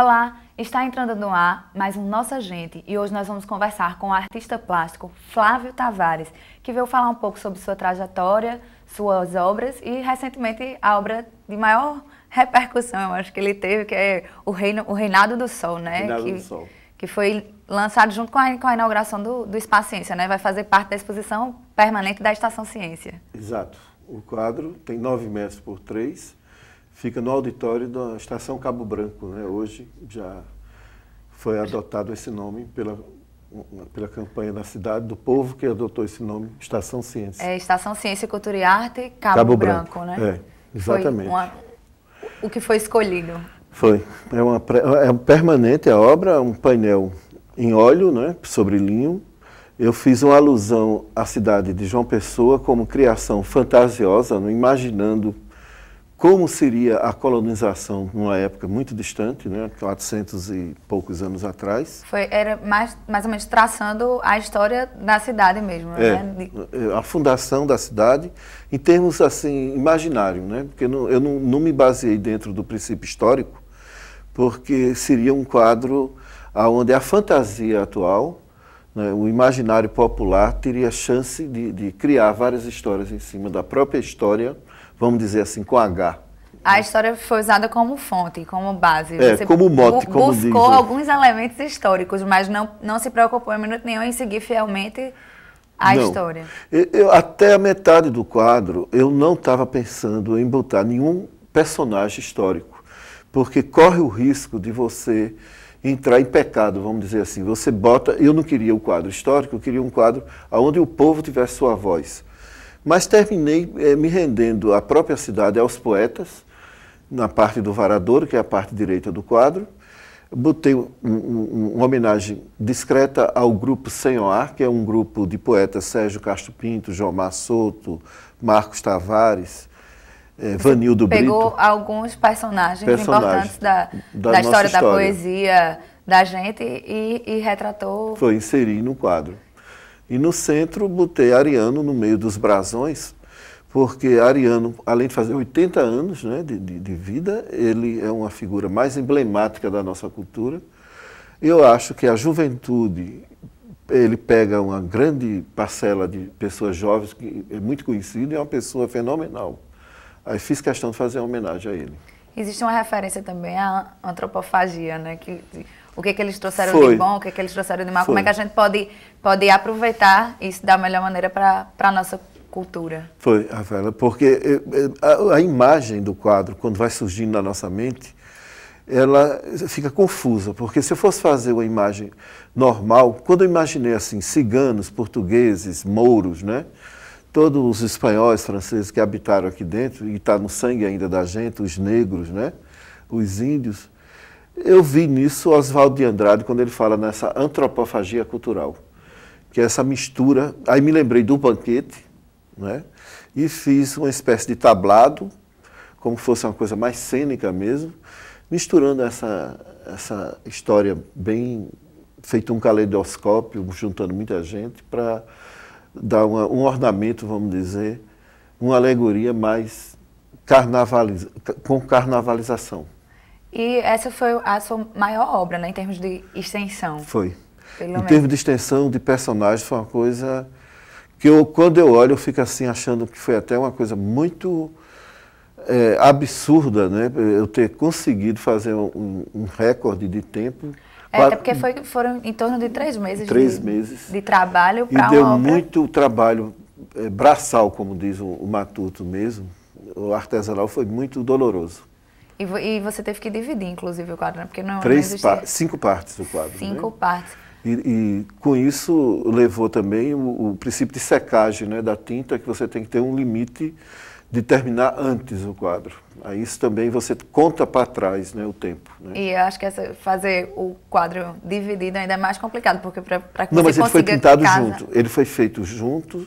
Olá, está entrando no ar mais um Nossa Gente e hoje nós vamos conversar com o artista plástico Flávio Tavares, que veio falar um pouco sobre sua trajetória, suas obras e recentemente a obra de maior repercussão, eu acho que ele teve, que é o, Reino, o Reinado do Sol, né? Reinado que, do Sol. Que foi lançado junto com a, com a inauguração do, do Espaço Ciência, né? Vai fazer parte da exposição permanente da Estação Ciência. Exato. O quadro tem 9 metros por 3 fica no auditório da Estação Cabo Branco. Né? Hoje já foi adotado esse nome pela, pela campanha da cidade, do povo que adotou esse nome, Estação Ciência. É, Estação Ciência, Cultura e Arte, Cabo, Cabo Branco, Branco, né? É, exatamente. Uma, o que foi escolhido. Foi. É, uma, é um permanente a obra, um painel em óleo, né, sobre linho. Eu fiz uma alusão à cidade de João Pessoa como criação fantasiosa, imaginando como seria a colonização numa época muito distante, né, 400 e poucos anos atrás. Foi, era mais, mais ou menos traçando a história da cidade mesmo, é, né? É, a fundação da cidade, em termos assim, imaginário, né? Porque não, eu não, não me baseei dentro do princípio histórico, porque seria um quadro onde a fantasia atual, né, o imaginário popular, teria chance de, de criar várias histórias em cima da própria história vamos dizer assim, com H. A história foi usada como fonte, como base. É, Você como mote, bu como Buscou diz, né? alguns é. elementos históricos, mas não, não se preocupou em minuto nenhum em seguir fielmente a não. história. Eu, eu, até a metade do quadro, eu não estava pensando em botar nenhum personagem histórico, porque corre o risco de você entrar em pecado, vamos dizer assim. Você bota, eu não queria o um quadro histórico, eu queria um quadro onde o povo tivesse sua voz. Mas terminei eh, me rendendo à própria cidade, aos poetas, na parte do varadouro, que é a parte direita do quadro. Botei um, um, uma homenagem discreta ao grupo Senhorar que é um grupo de poetas Sérgio Castro Pinto, João Souto, Marcos Tavares, eh, Vanildo pegou Brito. Pegou alguns personagens, personagens importantes da, da, da história, história, da poesia da gente e, e retratou. Foi inserir no quadro. E no centro botei Ariano no meio dos brasões, porque Ariano, além de fazer 80 anos né, de, de, de, vida, ele é uma figura mais emblemática da nossa cultura. Eu acho que a juventude, ele pega uma grande parcela de pessoas jovens, que é muito conhecido e é uma pessoa fenomenal. Aí fiz questão de fazer uma homenagem a ele. Existe uma referência também à antropofagia, né? Que o que, que eles trouxeram Foi. de bom, o que, que eles trouxeram de mal, Foi. É como é que a gente pode, pode aproveitar isso da melhor maneira para a nossa cultura. Foi, Rafaela, porque eh, eh, a, a, imagem do quadro, quando vai surgindo na nossa mente, ela fica confusa, porque se eu fosse fazer uma imagem normal, quando eu imaginei assim, ciganos, portugueses, mouros, né? Todos os espanhóis, franceses que habitaram aqui dentro, e está no sangue ainda da gente, os negros, né? Os índios, eu vi nisso Oswaldo de Andrade, quando ele fala nessa antropofagia cultural, que é essa mistura. Aí me lembrei do banquete, né? e fiz uma espécie de tablado, como fosse uma coisa mais cênica mesmo, misturando essa, essa história bem feito um caleidoscópio, juntando muita gente, para dar uma, um ornamento, vamos dizer, uma alegoria mais carnavaliz com carnavalização. E essa foi a sua maior obra, né, em termos de extensão? Foi. Pelo em termos de extensão de personagens, foi uma coisa que eu, quando eu olho, eu fico assim achando que foi até uma coisa muito é, absurda, né? Eu ter conseguido fazer um, um recorde de tempo. É, porque foi, foram em torno de três meses. Três de, meses. De trabalho para E deu obra. muito trabalho é, braçal, como diz o, o Matuto mesmo. O artesanal foi muito doloroso. E, e você teve que dividir, inclusive, o quadro, né? Porque não, Três não pa Cinco partes do quadro. Né? Cinco né? partes. E, e, com isso levou também o, o, princípio de secagem né, da tinta, que você tem que ter um limite de terminar antes o quadro. Aí isso também você conta para trás né, o tempo. Né? E eu acho que essa, fazer o quadro dividido ainda é mais complicado, porque para que Não, você mas ele foi pintado casa... junto. Ele foi feito junto,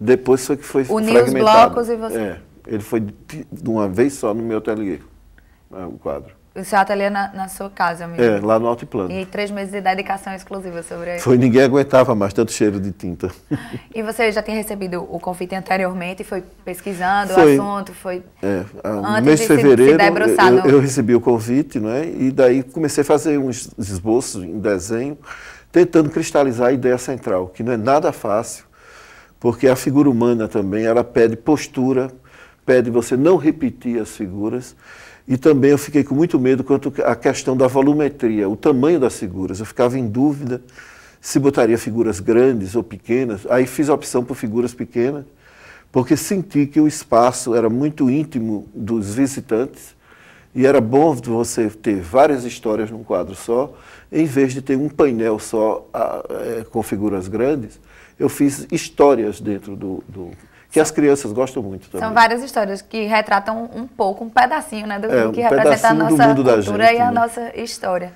depois foi que foi Unir fragmentado. Unir os blocos e você... É, ele foi de uma vez só no meu ateliê. É, o quadro. O seu ateliê é na, na sua casa mesmo? É, lá no altiplano. E três meses de dedicação exclusiva sobre isso. Foi, ninguém aguentava mais tanto cheiro de tinta. E você já tinha recebido o convite anteriormente e foi pesquisando foi, o assunto? Foi. É, ah, no mês de, de fevereiro se, se eu, eu, recebi o convite, é E daí comecei a fazer uns esboços em desenho, tentando cristalizar a ideia central, que não é nada fácil, porque a figura humana também, ela pede postura, pede você não repetir as figuras. E também eu fiquei com muito medo quanto à questão da volumetria, o tamanho das figuras. Eu ficava em dúvida se botaria figuras grandes ou pequenas. Aí fiz a opção por figuras pequenas, porque senti que o espaço era muito íntimo dos visitantes e era bom você ter várias histórias num quadro só, em vez de ter um painel só ah, eh, com figuras grandes. Eu fiz histórias dentro do, do que as crianças gostam muito também. São várias histórias que retratam um pouco, um pedacinho, né, do é, um que representa a nossa cultura gente, e a né? nossa história.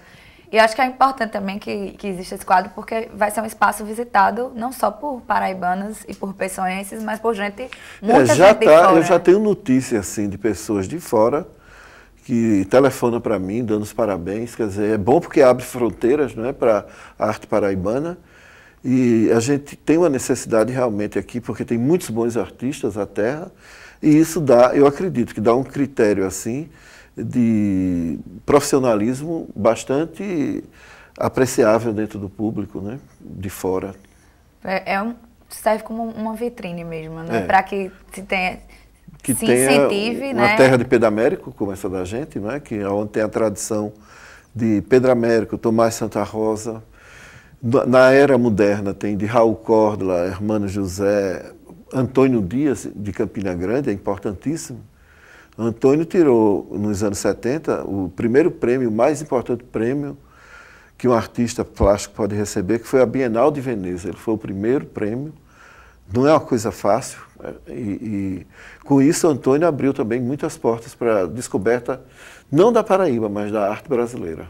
E acho que é importante também que, que exista esse quadro, porque vai ser um espaço visitado não só por paraibanas e por peçonhenses, mas por gente, é, muita é, já gente tá, fora, Eu já tenho notícia, assim, de pessoas de fora que telefonam para mim, dando os parabéns. Quer dizer, é bom porque abre fronteiras né, para a arte paraibana. E a gente tem uma necessidade realmente aqui, porque tem muitos bons artistas à terra, e isso dá, eu acredito que dá um critério assim de profissionalismo bastante apreciável dentro do público, né? de fora. É, é um, serve como uma vitrine mesmo, né? É. para que se tenha que se incentive, uma né? terra de Américo, como essa da gente, né? que é onde tem a tradição de Pedro Américo, Tomás Santa Rosa, na era moderna tem de Raul Córdula, Hermano José, Antônio Dias, de Campina Grande, é importantíssimo. Antônio tirou, nos anos 70, o primeiro prêmio, o mais importante prêmio que um artista plástico pode receber, que foi a Bienal de Veneza. Ele foi o primeiro prêmio. Não é uma coisa fácil. É, e, e com isso, Antônio abriu também muitas portas para a descoberta, não da Paraíba, mas da arte brasileira.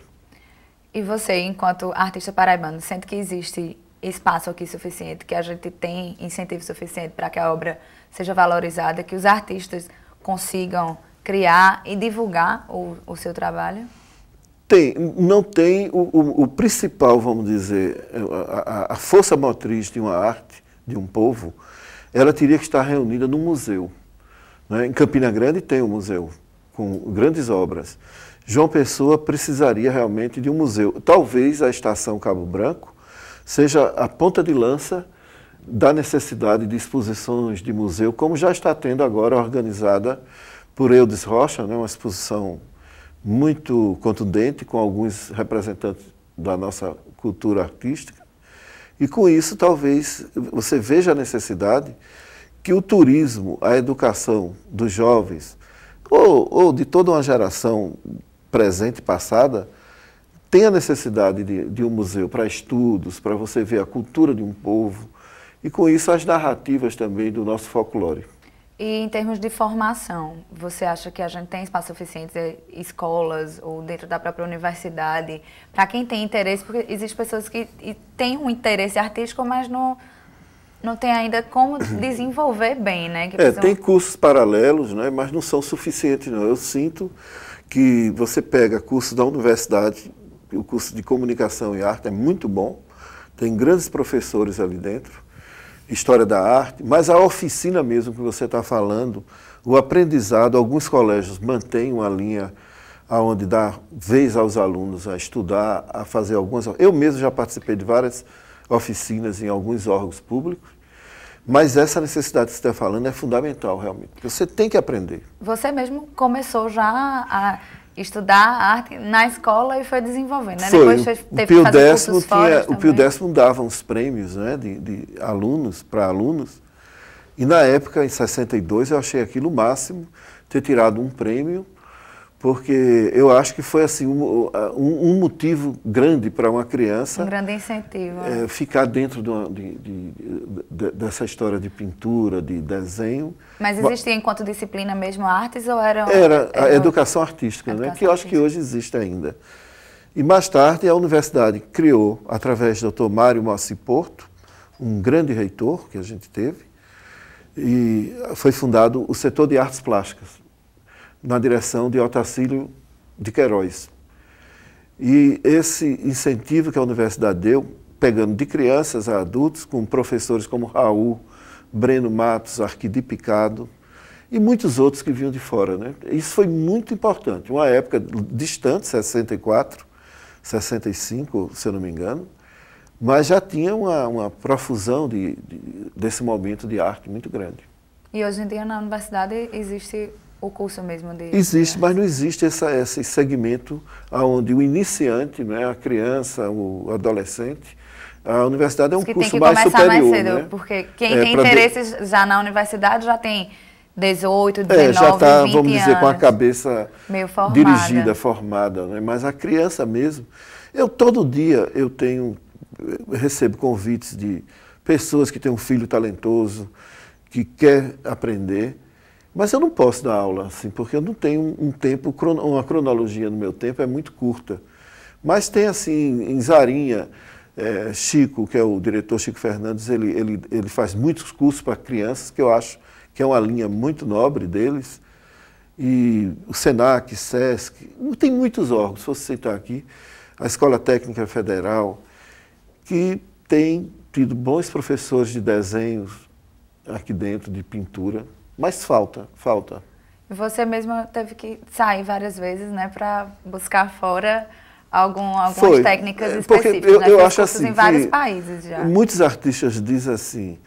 E você, enquanto artista paraibano, sente que existe espaço aqui suficiente, que a gente tem incentivo suficiente para que a obra seja valorizada, que os artistas consigam criar e divulgar o, o seu trabalho? Tem, não tem o, o, o principal, vamos dizer, é, a, a, força motriz de uma arte, de um povo, ela teria que estar reunida num museu. Né? Em Campina Grande tem um museu com grandes obras. João Pessoa precisaria realmente de um museu. Talvez a Estação Cabo Branco seja a ponta de lança da necessidade de exposições de museu, como já está tendo agora organizada por Eudes Rocha, né, uma exposição muito contundente com alguns representantes da nossa cultura artística. E com isso, talvez você veja a necessidade que o turismo, a educação dos jovens, ou, ou de toda uma geração presente e passada, tem a necessidade de, de um museu para estudos, para você ver a cultura de um povo e, com isso, as narrativas também do nosso folclore. E em termos de formação, você acha que a gente tem espaço suficiente em escolas ou dentro da própria universidade para quem tem interesse? Porque existem pessoas que têm um interesse artístico, mas não, não tem ainda como desenvolver bem, né? Que é, tem cursos paralelos, né? mas não são suficientes, não. Eu sinto que você pega curso da universidade, o curso de comunicação e arte é muito bom, tem grandes professores ali dentro, história da arte, mas a oficina mesmo que você está falando, o aprendizado, alguns colégios mantêm uma linha aonde dá vez aos alunos a estudar, a fazer algumas. Eu mesmo já participei de várias oficinas em alguns órgãos públicos mas essa necessidade que você está falando é fundamental, realmente, você tem que aprender. Você mesmo começou já a estudar arte na escola e foi desenvolvendo, né? Foi. Depois foi, teve o Pio décimo tinha, O Pio Décimo dava uns prêmios né, de, de alunos para alunos. E na época, em 62, eu achei aquilo o máximo, ter tirado um prêmio porque eu acho que foi assim um, um motivo grande para uma criança um grande incentivo é, é. ficar dentro de uma, de, de, dessa história de pintura de desenho mas existia enquanto disciplina mesmo artes ou era era a educação artística né? educação né que eu acho que hoje existe ainda e mais tarde a universidade criou através do Dr Mário Moacir Porto um grande reitor que a gente teve e foi fundado o setor de artes plásticas na direção de Otacílio de Queiroz. E esse incentivo que a universidade deu, pegando de crianças a adultos, com professores como Raul, Breno Matos, Arquidi Picado e muitos outros que vinham de fora. Né? Isso foi muito importante. Uma época distante, 64, 65, se eu não me engano, mas já tinha uma, uma profusão de, de, desse momento de arte muito grande. E hoje em dia na universidade existe o curso mesmo de. Existe, mas não existe essa, esse segmento onde o iniciante, é a criança, o adolescente, a universidade é um curso mais superior. Tem que começar mais cedo, né? porque quem é, tem interesses de... já na universidade já tem 18, 19, é, já está, vamos dizer, anos, com a cabeça formada. dirigida, formada, né? Mas a criança mesmo, eu todo dia eu tenho eu recebo convites de pessoas que têm um filho talentoso, que quer aprender, mas eu não posso dar aula assim, porque eu não tenho um tempo, uma cronologia no meu tempo é muito curta. Mas tem assim, em Zarinha, é, Chico, que é o diretor Chico Fernandes, ele, ele, ele faz muitos cursos para crianças, que eu acho que é uma linha muito nobre deles. E o SENAC, SESC, tem muitos órgãos, se você citar aqui, a Escola Técnica Federal, que tem tido bons professores de desenhos aqui dentro, de pintura, mas falta, falta. Você mesma teve que sair várias vezes, né, para buscar fora algum, algumas Foi. técnicas é, específicas. Porque eu, eu acho assim, em vários países já. Muitos artistas dizem assim,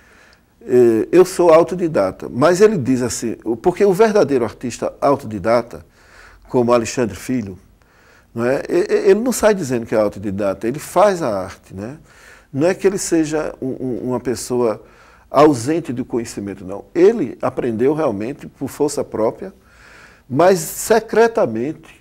é, eu sou autodidata, mas ele diz assim, porque o verdadeiro artista autodidata, como Alexandre Filho, não é? ele não sai dizendo que é autodidata, ele faz a arte, né? Não é que ele seja uma pessoa ausente do conhecimento, não. Ele aprendeu realmente por força própria, mas secretamente.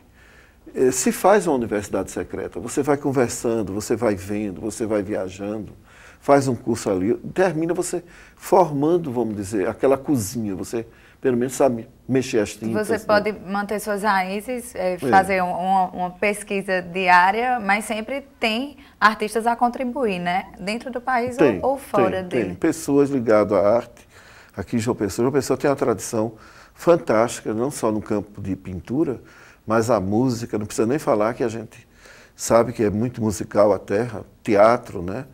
Eh, se faz uma universidade secreta, você vai conversando, você vai vendo, você vai viajando faz um curso ali, termina você formando, vamos dizer, aquela cozinha, você pelo menos sabe mexer as tintas. Você né? pode manter suas raízes, é, é. fazer é. Uma, uma, pesquisa diária, mas sempre tem artistas a contribuir, né? Dentro do país tem, ou, ou, fora tem, dele. Tem pessoas ligadas à arte. Aqui em João Pessoa, João Pessoa tem uma tradição fantástica, não só no campo de pintura, mas a música, não precisa nem falar que a gente sabe que é muito musical a terra, teatro, né?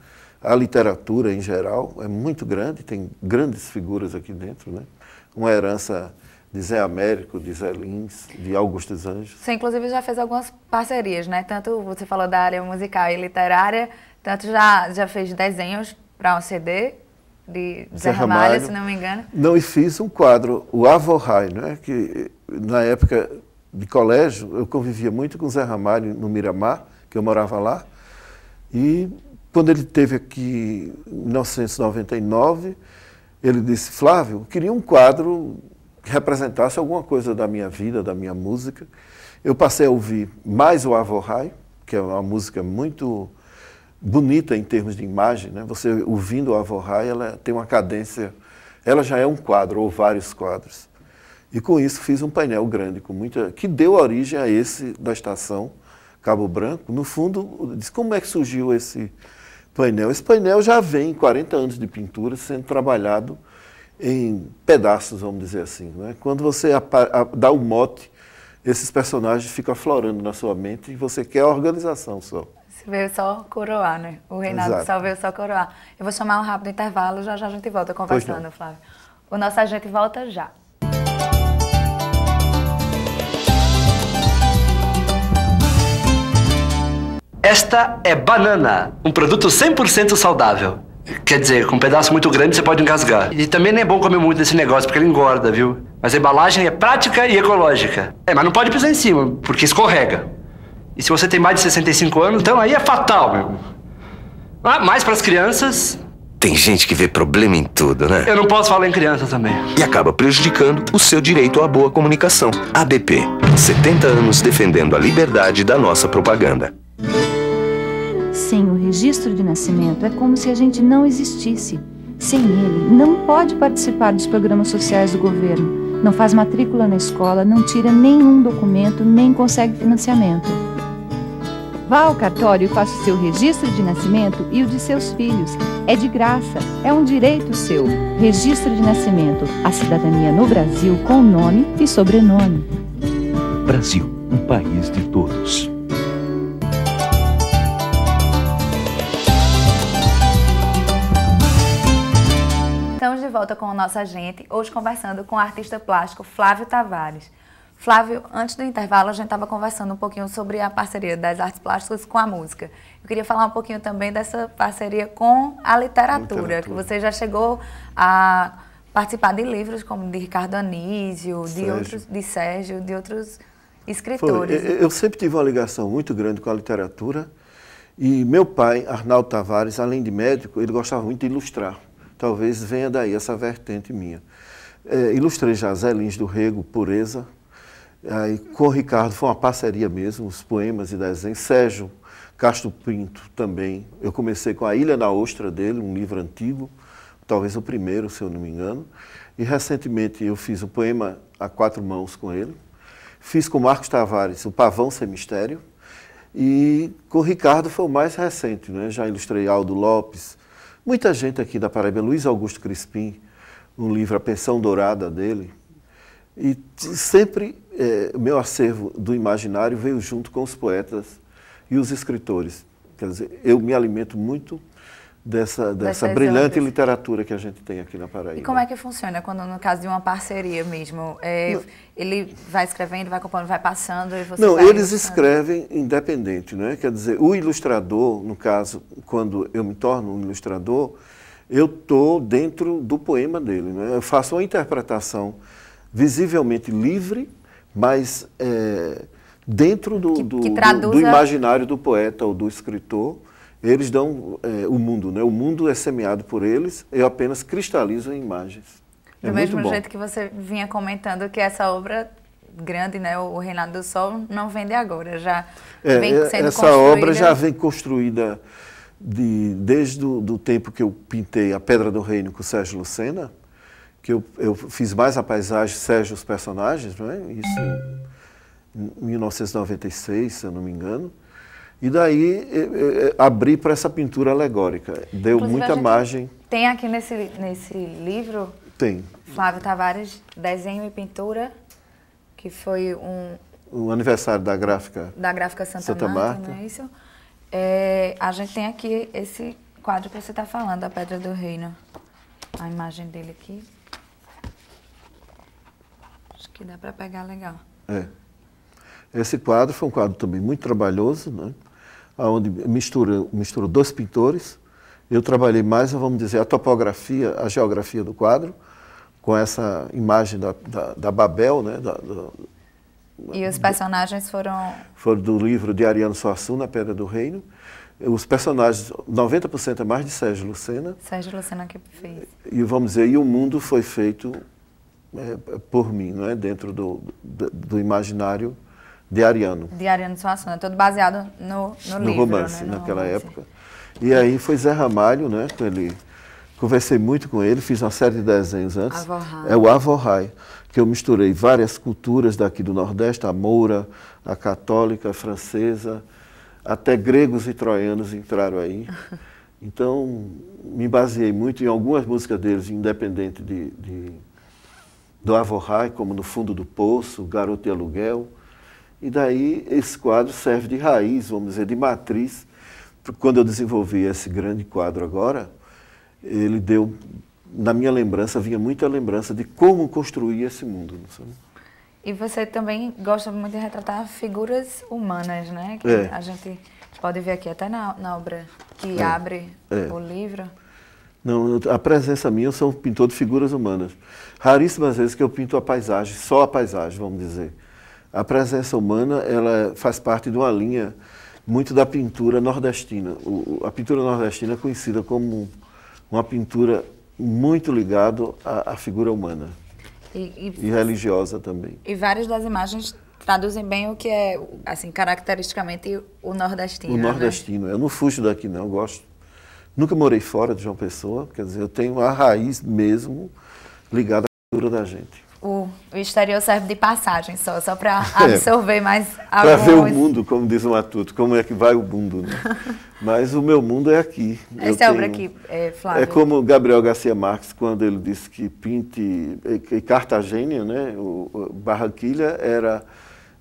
A literatura em geral é muito grande, tem grandes figuras aqui dentro, né? Uma herança de Zé Américo, de Zé Lins, de Augusto dos Anjos. Você, inclusive, já fez algumas parcerias, né? Tanto você falou da área musical e literária, tanto já, já fez desenhos para um CD de Zé, Zé Ramalho, Ramalho, se não me engano. Não, e fiz um quadro, o Avorrai, né? Que na época de colégio eu convivia muito com Zé Ramalho no Miramar, que eu morava lá. E quando ele teve aqui em 1999, ele disse: Flávio, eu queria um quadro que representasse alguma coisa da minha vida, da minha música. Eu passei a ouvir mais o Avohai, que é uma música muito bonita em termos de imagem. Né? Você ouvindo o Avohai, ela tem uma cadência, ela já é um quadro ou vários quadros. E com isso fiz um painel grande, com muita, que deu origem a esse da estação Cabo Branco. No fundo, diz como é que surgiu esse painel. Esse painel já vem 40 anos de pintura sendo trabalhado em pedaços, vamos dizer assim. Né? Quando você dá o um mote, esses personagens ficam aflorando na sua mente e você quer a organização só. Você veio só coroar, né? O Reinaldo Exato. só veio só coroar. Eu vou chamar um rápido intervalo, já já a gente volta conversando, Flávio. O nosso agente volta já. Esta é banana, um produto 100% saudável. Quer dizer, com um pedaço muito grande você pode engasgar. E também não é bom comer muito desse negócio, porque ele engorda, viu? Mas a embalagem é prática e ecológica. É, mas não pode pisar em cima, porque escorrega. E se você tem mais de 65 anos, então aí é fatal, meu. Ah, mais para as crianças. Tem gente que vê problema em tudo, né? Eu não posso falar em criança também. E acaba prejudicando o seu direito à boa comunicação. ABP. 70 anos defendendo a liberdade da nossa propaganda. Sem o registro de nascimento, é como se a gente não existisse. Sem ele, não pode participar dos programas sociais do governo, não faz matrícula na escola, não tira nenhum documento, nem consegue financiamento. Vá ao cartório e faça o seu registro de nascimento e o de seus filhos. É de graça, é um direito seu. Registro de nascimento, a cidadania no Brasil com nome e sobrenome. Brasil, um país de todos. volta com o nosso agente, hoje conversando com o artista plástico Flávio Tavares. Flávio, antes do intervalo, a gente estava conversando um pouquinho sobre a parceria das artes plásticas com a música. Eu queria falar um pouquinho também dessa parceria com a literatura, literatura. que você já chegou a participar de livros como de Ricardo Anísio, de outros, de Sérgio, de outros escritores. Foi. Eu sempre tive uma ligação muito grande com a literatura. E meu pai, Arnaldo Tavares, além de médico, ele gostava muito de ilustrar. Talvez venha daí essa vertente minha. É, ilustrei já Zé Lins do Rego, Pureza. Aí, com o Ricardo foi uma parceria mesmo, os poemas e desenhos. Sérgio Castro Pinto também. Eu comecei com A Ilha da Ostra dele, um livro antigo, talvez o primeiro, se eu não me engano. E recentemente eu fiz o um poema a quatro mãos com ele. Fiz com Marcos Tavares o Pavão Sem Mistério. E com o Ricardo foi o mais recente, né? Já ilustrei Aldo Lopes, Muita gente aqui da Paraíba, Luiz Augusto Crispim, um livro A Pensão Dourada dele, e sempre é, meu acervo do imaginário veio junto com os poetas e os escritores. Quer dizer, eu me alimento muito dessa, dessa brilhante outras. literatura que a gente tem aqui na Paraíba. E como é que funciona quando, no caso de uma parceria mesmo, é, ele vai escrevendo, vai compondo, vai passando e você Não, eles ilustrando. escrevem independente, não é? Quer dizer, o ilustrador, no caso, quando eu me torno um ilustrador, eu estou dentro do poema dele, não é? Eu faço uma interpretação visivelmente livre, mas é, dentro do, que, do, que do, do imaginário do poeta ou do escritor, eles dão é, o mundo, né? O mundo é semeado por eles, eu apenas cristalizo em imagens. É Do mesmo jeito que você vinha comentando que essa obra grande, né, o Reinado do Sol, não vem de agora, já é, vem é, sendo essa construída... obra já vem construída de, desde o do tempo que eu pintei a Pedra do Reino com o Sérgio Lucena, que eu, eu fiz mais a paisagem, Sérgio os personagens, não é? Isso em 1996, se eu não me engano. E daí abrir eh, eh, eh, abri para essa pintura alegórica. Deu Inclusive, muita margem. Tem aqui nesse, nesse livro? Tem. Flávio Tavares, Desenho e Pintura, que foi um. O aniversário da gráfica. Da gráfica Santa, Santa Marta, Marta. Não é isso? É, a gente tem aqui esse quadro que você está falando, A Pedra do Reino. A imagem dele aqui. Acho que dá para pegar legal. É. Esse quadro foi um quadro também muito trabalhoso, né? onde mistura, mistura dois pintores. Eu trabalhei mais, vamos dizer, a topografia, a geografia do quadro, com essa imagem da, da, da Babel, né? Da, do, e os personagens foram... Foram do livro de Ariano Suassuna, Pedra do Reino. Os personagens, 90% é mais de Sérgio Lucena. Sérgio Lucena que fez. E vamos dizer, e o mundo foi feito é, por mim, não é? dentro do, do, do imaginário de Ariano. De Ariano Suassuna, é todo baseado no, no, no livro, romance, né? no naquela romance. época. E aí foi Zé Ramalho, né, com então ele. Conversei muito com ele, fiz uma série de desenhos antes. Avorrai. É o Avorrai, que eu misturei várias culturas daqui do Nordeste, a moura, a católica, a francesa, até gregos e troianos entraram aí. Então, me baseei muito em algumas músicas deles, independente de, de do Avorrai, como No Fundo do Poço, Garoto e Aluguel. E daí esse quadro serve de raiz, vamos dizer, de matriz. quando eu desenvolvi esse grande quadro agora, ele deu, na minha lembrança, vinha muita lembrança de como construir esse mundo. E você também gosta muito de retratar figuras humanas, né? Que é. a gente pode ver aqui até na, na obra que é. abre é. o livro. Não, a presença minha, eu sou um pintor de figuras humanas. Raríssimas vezes que eu pinto a paisagem, só a paisagem, vamos dizer a presença humana ela faz parte de uma linha muito da pintura nordestina. O, a pintura nordestina é conhecida como uma pintura muito ligada à, à figura humana e, e, e, religiosa também. E várias das imagens traduzem bem o que é, assim, caracteristicamente o nordestino. O né? nordestino. Né? Eu não fujo daqui, não. Eu gosto. Nunca morei fora de João Pessoa. Quer dizer, eu tenho a raiz mesmo ligada à cultura da gente o, o exterior serve de passagem só, só para é. absorver é, mais alguns... Para ver o mundo, como diz o Matuto, como é que vai o mundo, né? Mas o meu mundo é aqui. Essa obra tenho... aqui, é, Flávio. É como Gabriel Garcia Marques, quando ele disse que Pinte, que Cartagênia, né, o, o Barranquilha, era,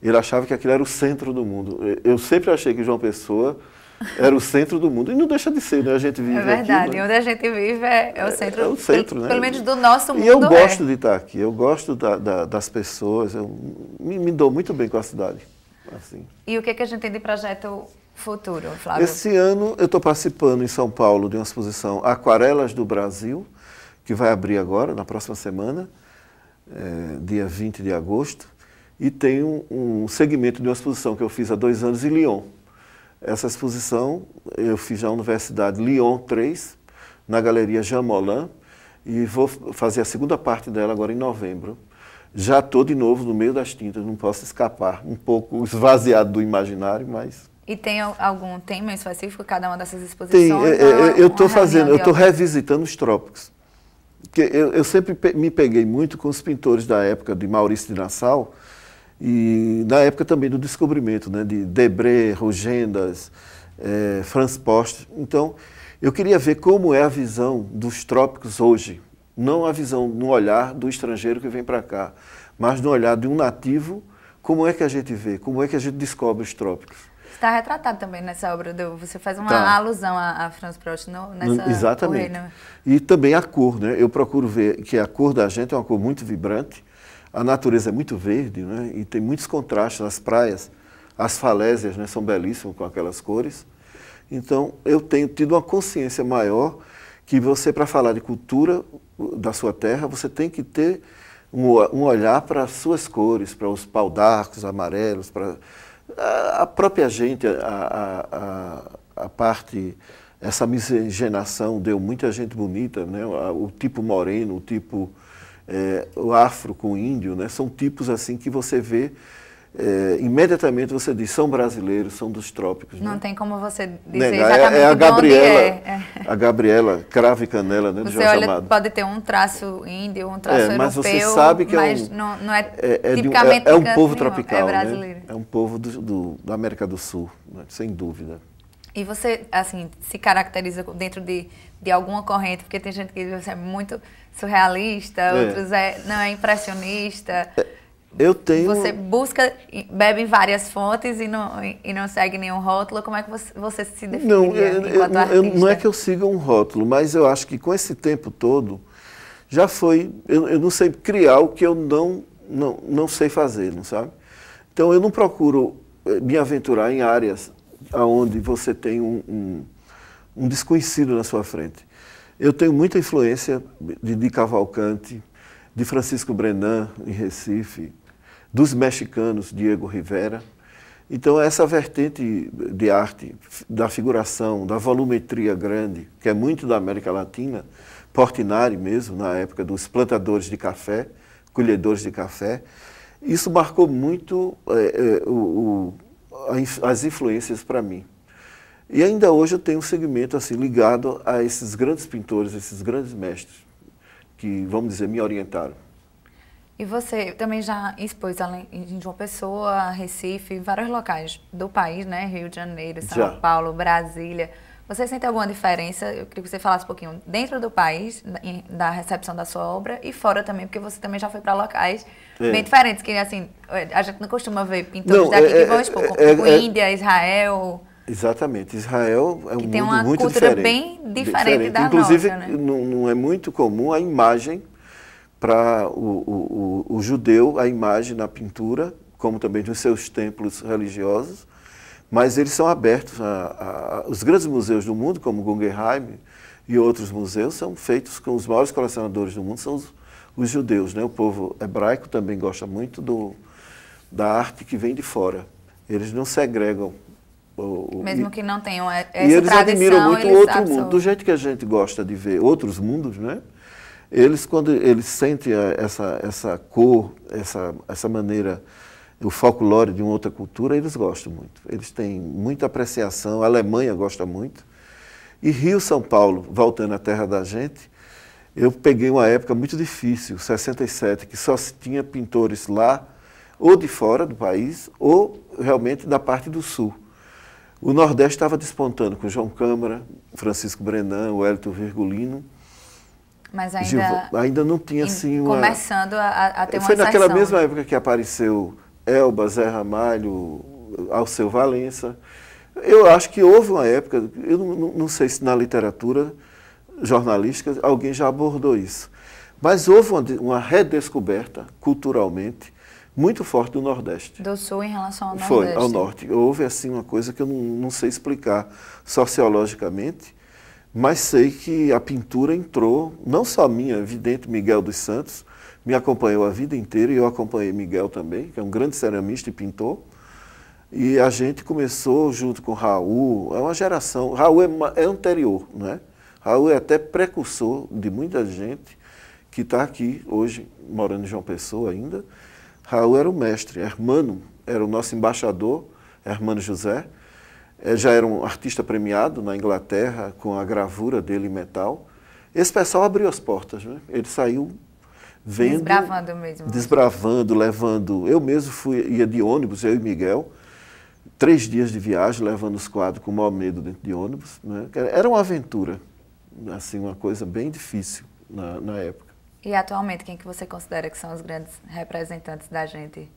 ele achava que aquilo era o centro do mundo. Eu sempre achei que João Pessoa era o centro do mundo. E não deixa de ser, né? A gente vive. É verdade. Aqui, né? Onde a gente vive é, é o é, centro. É, é o centro, pelo, né? Pelo menos do nosso mundo. E eu é. gosto é. de estar aqui, eu gosto da, da, das pessoas, eu me, me, dou muito bem com a cidade. Assim. E o que, é que a gente tem de projeto futuro, Flávio? Esse ano eu estou participando em São Paulo de uma exposição Aquarelas do Brasil, que vai abrir agora, na próxima semana, eh, dia 20 de agosto. E tem um, um segmento de uma exposição que eu fiz há dois anos em Lyon essa exposição eu fiz na Universidade Lyon 3, na Galeria Jean Moulin, e vou fazer a segunda parte dela agora em novembro. Já estou de novo no meio das tintas, não posso escapar. Um pouco esvaziado do imaginário, mas e tem algum tema específico cada uma dessas exposições? Tem, é, é, é eu estou fazendo, eu estou revisitando os trópicos. Que eu, eu sempre pe me peguei muito com os pintores da época de Maurício de Nassau, e na época também do descobrimento, né, de Debré, Rogendas, é, eh, Franz Post. Então, eu queria ver como é a visão dos trópicos hoje, não a visão no olhar do estrangeiro que vem para cá, mas no olhar de um nativo, como é que a gente vê, como é que a gente descobre os trópicos. Está retratado também nessa obra, do, você faz uma tá. alusão a, a Franz Prost no, nessa Exatamente. Né? E também a cor, né? Eu procuro ver que a cor da gente é uma cor muito vibrante, a natureza é muito verde né? e tem muitos contrastes nas praias. As falésias né? são belíssimas com aquelas cores. Então, eu tenho tido uma consciência maior que você, para falar de cultura da sua terra, você tem que ter um, um olhar para as suas cores, para os pau d'arcos amarelos, para a, própria gente, a, a, a parte essa miscigenação deu muita gente bonita, né? o tipo moreno, o tipo é, o afro com o índio, né? são tipos assim que você vê é, imediatamente você diz são brasileiros, são dos trópicos. Não né? tem como você né, dizer Negar. exatamente é, é a é Gabriela, é, é. A Gabriela, cravo e canela, né? Você olha, pode ter um traço índio, um traço europeu, é, mas você sabe que é um, não, não é, é, tipicamente um, é, um povo tropical, é brasileiro. Né? É um povo do, do, da América do Sul, né? sem dúvida. E você, assim, se caracteriza dentro de, de alguma corrente? Porque tem gente que diz que você é muito surrealista, é. outros é, não, é impressionista. É, eu tenho... Você busca, bebe em várias fontes e não, e não segue nenhum rótulo. Como é que você, você se define não, eu, eu, artista? não é, é que eu siga um rótulo, mas eu acho que com esse tempo todo, já foi... Eu, eu não sei criar o que eu não, não, não sei fazer, não sabe? Então, eu não procuro eh, me aventurar em áreas aonde você tem um, um, um desconhecido na sua frente. Eu tenho muita influência de, de Cavalcante, de Francisco Brenan, em Recife, dos mexicanos, Diego Rivera. Então, essa vertente de arte, da figuração, da volumetria grande, que é muito da América Latina, Portinari mesmo, na época dos plantadores de café, colhedores de café, isso marcou muito é, é, o, as influências para mim. E ainda hoje eu tenho um segmento assim ligado a esses grandes pintores, esses grandes mestres que, vamos dizer, me orientaram. E você também já expôs além de uma pessoa, Recife, vários locais do país, né? Rio de Janeiro, São já. Paulo, Brasília. Você sente alguma diferença? Eu queria que você falasse um pouquinho dentro do país, da recepção da sua obra, e fora também, porque você também já foi para locais é. bem diferentes, que assim, é, a gente não costuma ver pintores não, daqui é, que é, vão é, expor, como é, Índia, Israel. Exatamente. Israel é um que mundo muito diferente. tem uma cultura diferente, bem diferente, diferente. da né? Inclusive, nossa. Inclusive, né? não é muito comum a imagem para o, o, o, o judeu, a imagem na pintura, como também nos seus templos religiosos, mas eles são abertos. A, a, os grandes museus do mundo, como Guggenheim e outros museus, são feitos com os maiores colecionadores do mundo, são os, os judeus. Né? O povo hebraico também gosta muito do, da arte que vem de fora. Eles não segregam. O, Mesmo e, que não tenham essa tradição. E eles tradição, admiram muito eles outro absorvem. mundo. Do jeito que a gente gosta de ver outros mundos, né? eles, quando eles sentem eh, essa, essa cor, essa, essa maneira o folclore de uma outra cultura, eles gostam muito. Eles têm muita apreciação. A Alemanha gosta muito. E Rio, São Paulo, voltando à terra da gente, eu peguei uma época muito difícil, 67, que só se tinha pintores lá, ou de fora do país, ou realmente da parte do sul. O Nordeste estava despontando com João Câmara, Francisco Brenan, Wellington Virgulino. Mas ainda, Gilvão. ainda não tinha assim uma... Começando a, a ter uma Foi naquela inserção. mesma época que apareceu Elba, Zé Ramalho, Alceu Valença. Eu acho que houve uma época, eu não, não sei se na literatura jornalística alguém já abordou isso, mas houve uma, uma redescoberta culturalmente muito forte do Nordeste. Do Sul em relação ao Nordeste. Foi, ao Norte. Houve assim uma coisa que eu não, não sei explicar sociologicamente, mas sei que a pintura entrou, não só minha, evidente, Miguel dos Santos, me acompanhou a vida inteira e eu acompanhei Miguel também, que é um grande ceramista e pintor. E a gente começou junto com Raul, é uma geração. Raul é, é anterior, né? Raul é até precursor de muita gente que está aqui hoje, morando em João Pessoa ainda. Raul era o mestre, Hermano era o nosso embaixador, Hermano José. É, já era um artista premiado na Inglaterra com a gravura dele em metal. Esse pessoal abriu as portas, né? ele saiu vendo. Desbravando mesmo. Desbravando, levando. Eu mesmo fui, ia de ônibus, eu e Miguel, três dias de viagem, levando os quadros com o maior medo dentro de ônibus. Né? Era uma aventura, assim, uma coisa bem difícil na, na época. E atualmente, quem que você considera que são os grandes representantes da gente?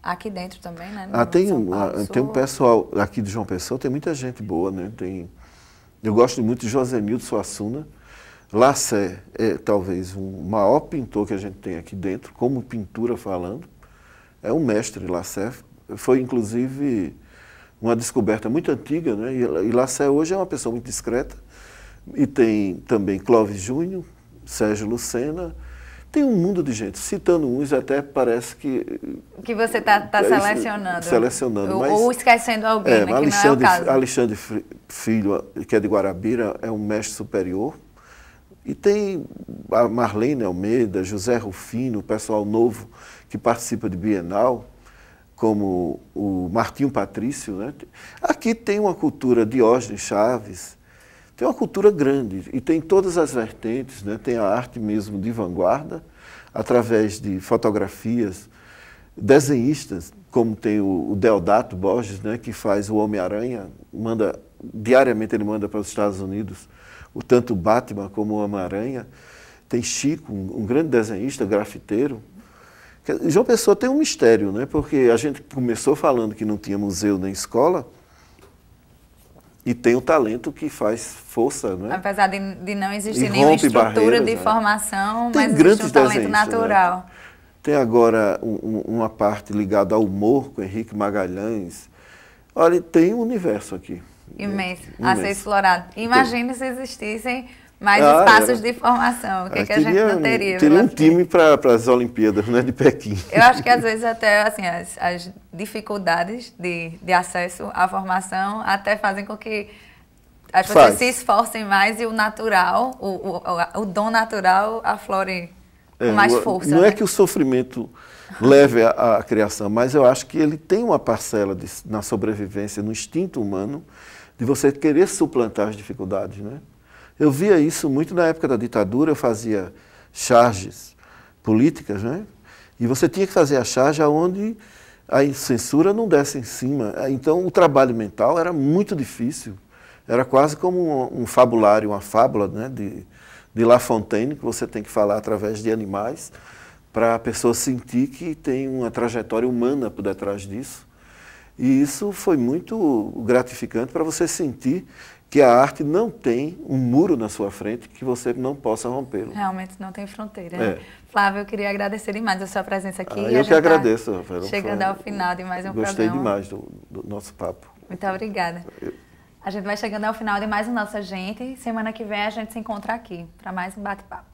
Aqui dentro também, né? ah, tem, ah, Paulo, tem um pessoal aqui de João Pessoa, tem muita gente boa, né? Tem, eu gosto muito de Josenildo Suassuna, Lassé é talvez o maior pintor que a gente tem aqui dentro, como pintura falando. É um mestre, Lassé. Foi, inclusive, uma descoberta muito antiga, né? E Lassé hoje é uma pessoa muito discreta. E tem também Clóvis Júnior, Sérgio Lucena. Tem um mundo de gente. Citando uns, até parece que. Que você está tá é selecionando. Selecionando. Ou, mas, ou esquecendo alguém, é, né, que não é o caso. Alexandre Filho, que é de Guarabira, é um mestre superior e tem a Marlene Almeida, José Rufino, o pessoal novo que participa de Bienal, como o Martinho Patrício. Né? Aqui tem uma cultura de Diógenes Chaves, tem uma cultura grande e tem todas as vertentes, né? tem a arte mesmo de vanguarda, através de fotografias, desenhistas, como tem o, Deodato Borges, né? que faz o Homem-Aranha, manda diariamente ele manda para os Estados Unidos o tanto Batman como o Homem-Aranha. Tem Chico, um, um grande desenhista, grafiteiro. João Pessoa tem um mistério, né? porque a gente começou falando que não tinha museu nem escola, e tem o talento que faz força, né? Apesar de, de não existir e nenhuma estrutura de né? formação, tem mas existe um talento né? natural. Né? Tem agora um, uma parte ligada ao humor com Henrique Magalhães. Olha, tem um universo aqui. Imenso, imenso. a ser explorado. Imagina se existissem mais ah, espaços era. É. de formação. O que, é que a gente não teria? Teria um time para as Olimpíadas né, de Pequim. Eu acho que às vezes até assim, as, as dificuldades de, de acesso à formação até fazem com que as pessoas Faz. se esforcem mais e o natural, o, o, o dom natural aflore é, com mais é- força. Não né? é que o sofrimento leve à criação, mas eu acho que ele tem uma parcela de, na sobrevivência, no instinto humano, de você querer suplantar as dificuldades. Né? Eu via isso muito na época da ditadura, eu fazia charges políticas, né? e você tinha que fazer a charge onde a censura não desse em cima. Então o trabalho mental era muito difícil, era quase como um, um fabulário, uma fábula né? de, de La Fontaine, que você tem que falar através de animais, para a pessoa sentir que tem uma trajetória humana por detrás disso. E isso foi muito gratificante para você sentir que a arte não tem um muro na sua frente que você não possa rompê-lo. Realmente não tem fronteira. É. Flávio, eu queria agradecer demais a sua presença aqui. Ah, eu que tá agradeço, Rafael. Chegando ao final de mais um Gostei programa. Gostei demais do, do, nosso papo. Muito obrigada. Eu... A gente vai chegando ao final de mais um Nossa Gente. Semana que vem a gente se encontra aqui para mais um bate-papo.